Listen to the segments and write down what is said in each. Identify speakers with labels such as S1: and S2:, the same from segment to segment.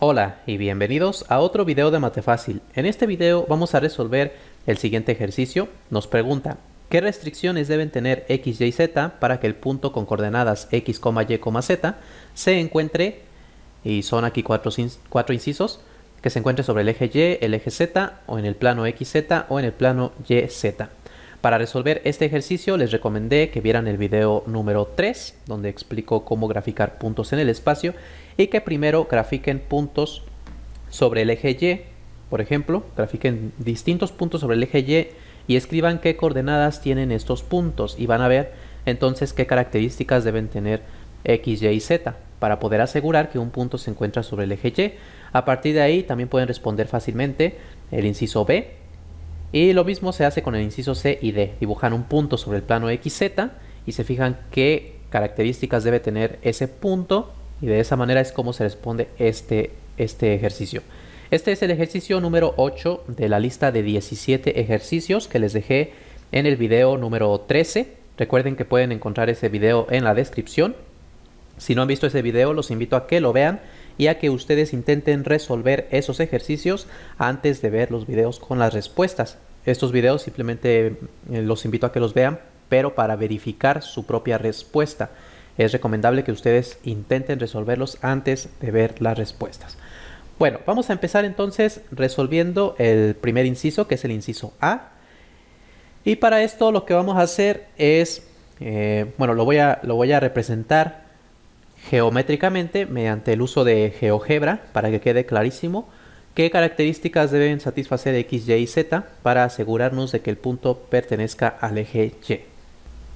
S1: Hola y bienvenidos a otro video de Mate Fácil. En este video vamos a resolver el siguiente ejercicio. Nos pregunta, ¿qué restricciones deben tener x, y, z para que el punto con coordenadas x, y, z se encuentre, y son aquí cuatro, incisos, que se encuentre sobre el eje y, el eje z, o en el plano xz o en el plano yz? Para resolver este ejercicio les recomendé que vieran el video número 3, donde explico cómo graficar puntos en el espacio y que primero grafiquen puntos sobre el eje Y, por ejemplo, grafiquen distintos puntos sobre el eje Y y escriban qué coordenadas tienen estos puntos y van a ver entonces qué características deben tener X, Y y Z para poder asegurar que un punto se encuentra sobre el eje Y. A partir de ahí también pueden responder fácilmente el inciso B, y lo mismo se hace con el inciso C y D. Dibujan un punto sobre el plano XZ y se fijan qué características debe tener ese punto y de esa manera es como se responde este, este ejercicio. Este es el ejercicio número 8 de la lista de 17 ejercicios que les dejé en el video número 13. Recuerden que pueden encontrar ese video en la descripción. Si no han visto ese video, los invito a que lo vean y a que ustedes intenten resolver esos ejercicios antes de ver los videos con las respuestas. Estos videos simplemente eh, los invito a que los vean, pero para verificar su propia respuesta. Es recomendable que ustedes intenten resolverlos antes de ver las respuestas. Bueno, vamos a empezar entonces resolviendo el primer inciso, que es el inciso A. Y para esto lo que vamos a hacer es, eh, bueno, lo voy a, lo voy a representar geométricamente mediante el uso de GeoGebra para que quede clarísimo qué características deben satisfacer X, Y y Z para asegurarnos de que el punto pertenezca al eje Y.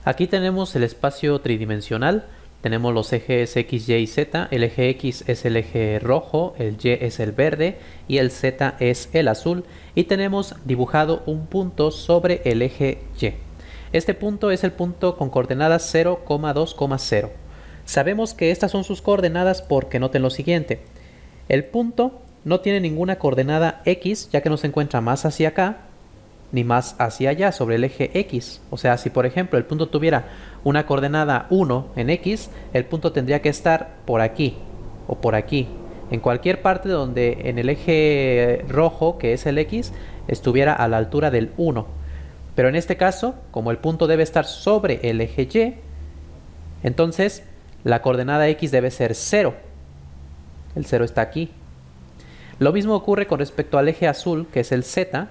S1: Aquí tenemos el espacio tridimensional, tenemos los ejes X, Y y Z, el eje X es el eje rojo, el Y es el verde y el Z es el azul y tenemos dibujado un punto sobre el eje Y. Este punto es el punto con coordenadas 0,2,0. Sabemos que estas son sus coordenadas porque noten lo siguiente. El punto no tiene ninguna coordenada X, ya que no se encuentra más hacia acá ni más hacia allá sobre el eje X. O sea, si por ejemplo el punto tuviera una coordenada 1 en X, el punto tendría que estar por aquí o por aquí. En cualquier parte donde en el eje rojo, que es el X, estuviera a la altura del 1. Pero en este caso, como el punto debe estar sobre el eje Y, entonces la coordenada x debe ser 0. El 0 está aquí. Lo mismo ocurre con respecto al eje azul, que es el z.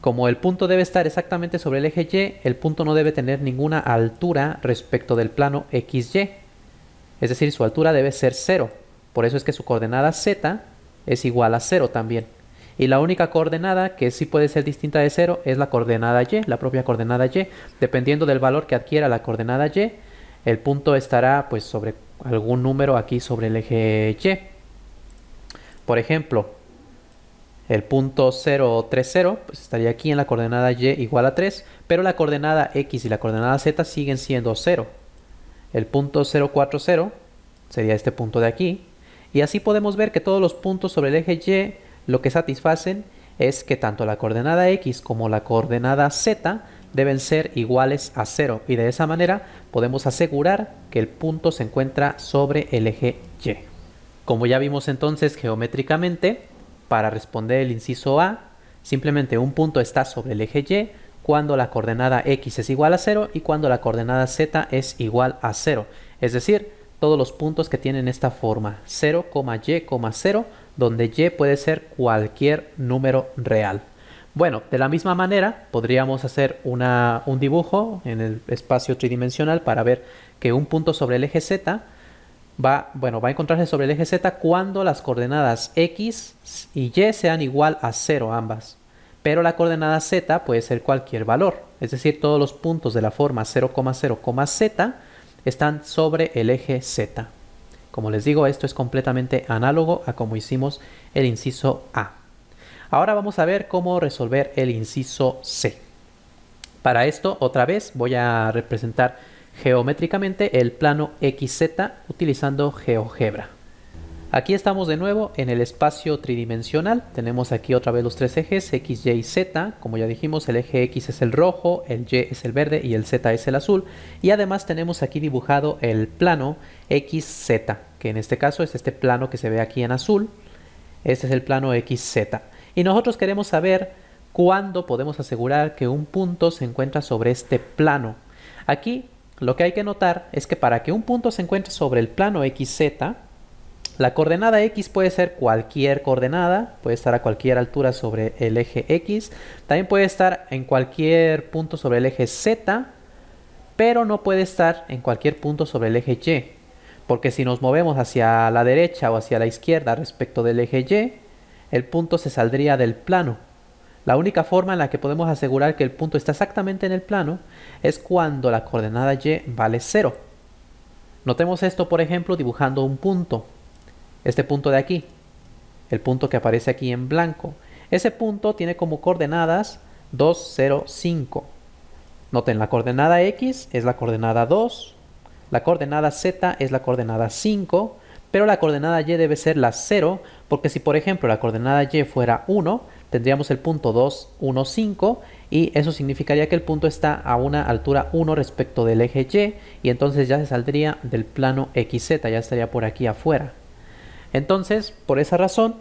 S1: Como el punto debe estar exactamente sobre el eje y, el punto no debe tener ninguna altura respecto del plano xy. Es decir, su altura debe ser 0. Por eso es que su coordenada z es igual a 0 también. Y la única coordenada que sí puede ser distinta de 0 es la coordenada y, la propia coordenada y. Dependiendo del valor que adquiera la coordenada y, el punto estará pues sobre algún número aquí sobre el eje Y. Por ejemplo, el punto 030 pues estaría aquí en la coordenada y igual a 3, pero la coordenada x y la coordenada z siguen siendo 0. El punto 040 sería este punto de aquí. Y así podemos ver que todos los puntos sobre el eje y lo que satisfacen es que tanto la coordenada x como la coordenada z deben ser iguales a 0 y de esa manera podemos asegurar que el punto se encuentra sobre el eje Y. Como ya vimos entonces geométricamente, para responder el inciso A, simplemente un punto está sobre el eje Y cuando la coordenada X es igual a 0 y cuando la coordenada Z es igual a 0. Es decir, todos los puntos que tienen esta forma 0, Y, 0, donde Y puede ser cualquier número real. Bueno, de la misma manera podríamos hacer un dibujo en el espacio tridimensional para ver que un punto sobre el eje Z va, bueno, va a encontrarse sobre el eje Z cuando las coordenadas X y Y sean igual a 0 ambas. Pero la coordenada Z puede ser cualquier valor, es decir, todos los puntos de la forma z están sobre el eje Z. Como les digo, esto es completamente análogo a como hicimos el inciso A. Ahora vamos a ver cómo resolver el inciso C. Para esto, otra vez, voy a representar geométricamente el plano XZ utilizando GeoGebra. Aquí estamos de nuevo en el espacio tridimensional. Tenemos aquí otra vez los tres ejes X, Y y Z. Como ya dijimos, el eje X es el rojo, el Y es el verde y el Z es el azul. Y además tenemos aquí dibujado el plano XZ, que en este caso es este plano que se ve aquí en azul. Este es el plano XZ. Y nosotros queremos saber cuándo podemos asegurar que un punto se encuentra sobre este plano. Aquí lo que hay que notar es que para que un punto se encuentre sobre el plano XZ, la coordenada X puede ser cualquier coordenada, puede estar a cualquier altura sobre el eje X, también puede estar en cualquier punto sobre el eje Z, pero no puede estar en cualquier punto sobre el eje Y, porque si nos movemos hacia la derecha o hacia la izquierda respecto del eje Y, el punto se saldría del plano. La única forma en la que podemos asegurar que el punto está exactamente en el plano es cuando la coordenada y vale 0. Notemos esto, por ejemplo, dibujando un punto. Este punto de aquí, el punto que aparece aquí en blanco. Ese punto tiene como coordenadas 2, 0, 5. Noten, la coordenada X es la coordenada 2, la coordenada Z es la coordenada 5, pero la coordenada y debe ser la 0, porque si por ejemplo la coordenada y fuera 1, tendríamos el punto 2, 1, 5, y eso significaría que el punto está a una altura 1 respecto del eje Y, y entonces ya se saldría del plano XZ, ya estaría por aquí afuera. Entonces, por esa razón,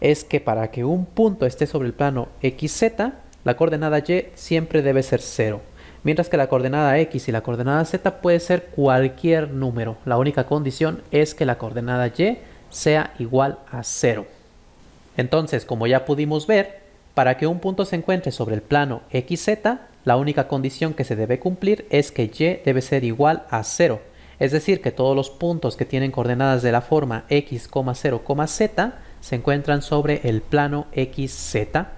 S1: es que para que un punto esté sobre el plano XZ, la coordenada Y siempre debe ser 0 mientras que la coordenada x y la coordenada z puede ser cualquier número. La única condición es que la coordenada y sea igual a 0. Entonces, como ya pudimos ver, para que un punto se encuentre sobre el plano xz, la única condición que se debe cumplir es que y debe ser igual a 0. Es decir, que todos los puntos que tienen coordenadas de la forma x, 0, z se encuentran sobre el plano xz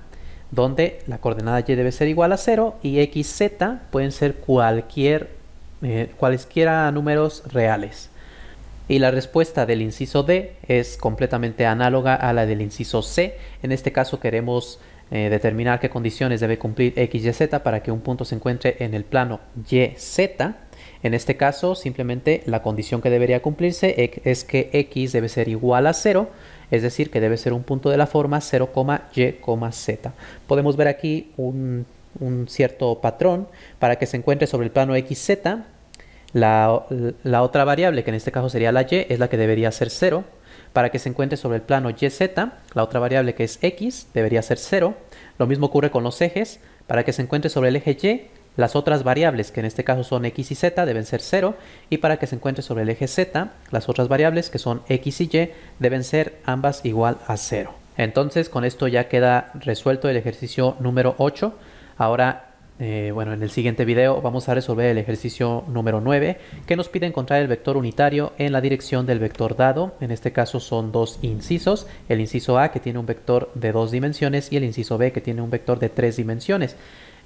S1: donde la coordenada y debe ser igual a 0 y xz pueden ser cualquier, eh, cualesquiera números reales. Y la respuesta del inciso D es completamente análoga a la del inciso C. En este caso queremos eh, determinar qué condiciones debe cumplir x y z para que un punto se encuentre en el plano YZ. En este caso, simplemente la condición que debería cumplirse e-, es que x debe ser igual a 0, es decir, que debe ser un punto de la forma 0, y, z. Podemos ver aquí un, cierto patrón para que se encuentre sobre el plano xz. La, la otra variable, que en este caso sería la y, es la que debería ser 0. Para que se encuentre sobre el plano yz, la otra variable que es x debería ser 0. Lo mismo ocurre con los ejes. Para que se encuentre sobre el eje y, las otras variables, que en este caso son x y z, deben ser 0 y para que se encuentre sobre el eje z, las otras variables, que son x y y, deben ser ambas igual a 0. Entonces con esto ya queda resuelto el ejercicio número 8. Ahora eh, bueno, en el siguiente video vamos a resolver el ejercicio número 9 que nos pide encontrar el vector unitario en la dirección del vector dado. En este caso son dos incisos, el inciso A que tiene un vector de dos dimensiones y el inciso B que tiene un vector de tres dimensiones.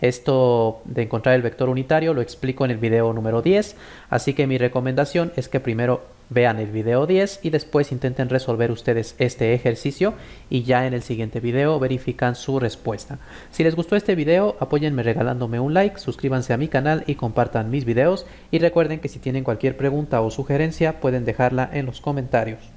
S1: Esto de encontrar el vector unitario lo explico en el video número 10, así que mi recomendación es que primero vean el video 10 y después intenten resolver ustedes este ejercicio y ya en el siguiente video verifican su respuesta. Si les gustó este video, apóyenme regalándome un like, suscríbanse a mi canal y compartan mis videos y recuerden que si tienen cualquier pregunta o sugerencia pueden dejarla en los comentarios.